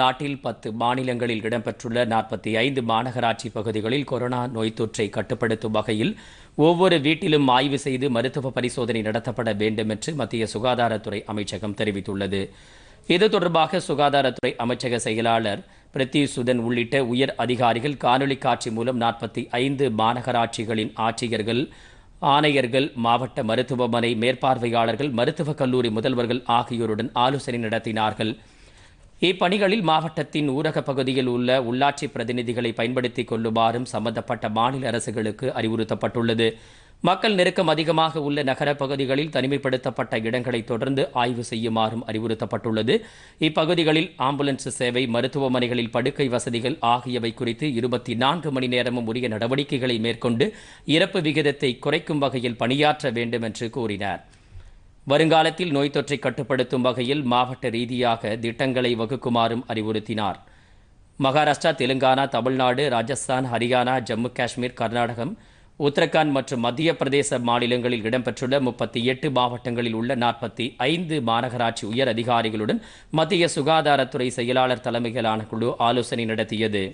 நாட்டில் பத்து மாநிலங்களில் இடம்பெற்றுள்ள நாற்பத்தி ஐந்து மாநகராட்சி பகுதிகளில் கொரோனா நோய் தொற்றை கட்டுப்படுத்தும் வகையில் ஒவ்வொரு வீட்டிலும் ஆய்வு செய்து மருத்துவ பரிசோதனை நடத்தப்பட வேண்டும் என்று மத்திய சுகாதாரத்துறை அமைச்சகம் தெரிவித்துள்ளது இது தொடர்பாக சுகாதாரத்துறை அமைச்சக செயலாளர் பிரித்தி சுதன் உள்ளிட்ட உயர் அதிகாரிகள் காணொலி காட்சி மூலம் நாற்பத்தி ஐந்து மாநகராட்சிகளின் ஆட்சியர்கள் ஆணையர்கள் மாவட்ட மருத்துவமனை மேற்பார்வையாளர்கள் மருத்துவக் கல்லூரி முதல்வர்கள் ஆகியோருடன் ஆலோசனை நடத்தினார்கள் இப்பணிகளில் மாவட்டத்தின் ஊரக பகுதியில் உள்ள உள்ளாட்சி பிரதிநிதிகளை பயன்படுத்திக் கொள்ளுமாறும் சம்பந்தப்பட்ட மாநில அரசுகளுக்கு அறிவுறுத்தப்பட்டுள்ளது மக்கள் நெருக்கம் அதிகமாக உள்ள நகர பகுதிகளில் தனிமைப்படுத்தப்பட்ட இடங்களை தொடர்ந்து ஆய்வு செய்யுமாறும் அறிவுறுத்தப்பட்டுள்ளது இப்பகுதிகளில் ஆம்புலன்ஸ் சேவை மருத்துவமனைகளில் படுக்கை வசதிகள் ஆகியவை குறித்து இருபத்தி நான்கு மணி நேரமும் உரிய நடவடிக்கைகளை மேற்கொண்டு இறப்பு விகிதத்தை குறைக்கும் வகையில் பணியாற்ற வேண்டும் என்று கூறினார் வருங்காலத்தில் நோய் தொற்றை கட்டுப்படுத்தும் வகையில் மாவட்ட ரீதியாக திட்டங்களை வகுக்குமாறும் அறிவுறுத்தினார் மகாராஷ்டிரா தெலுங்கானா தமிழ்நாடு ராஜஸ்தான் ஹரியானா ஜம்மு காஷ்மீர் கர்நாடகம் உத்தரகாண்ட் மற்றும் மத்திய பிரதேச மாநிலங்களில் இடம்பெற்றுள்ள முப்பத்தி எட்டு மாவட்டங்களில் உள்ள நாற்பத்தி ஐந்து மாநகராட்சி உயர் அதிகாரிகளுடன் மத்திய சுகாதாரத்துறை செயலாளர் தலைமையிலான குழு ஆலோசனை நடத்தியது